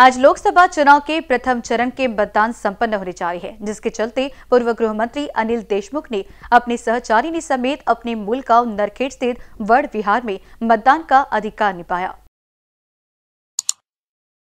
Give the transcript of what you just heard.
आज लोकसभा चुनाव के प्रथम चरण के मतदान संपन्न होने जा रहे हैं जिसके चलते पूर्व गृह मंत्री अनिल देशमुख ने अपने सहचारिणी समेत अपने मूल गांव नरखेड़ स्थित वर्ड विहार में मतदान का अधिकार निभाया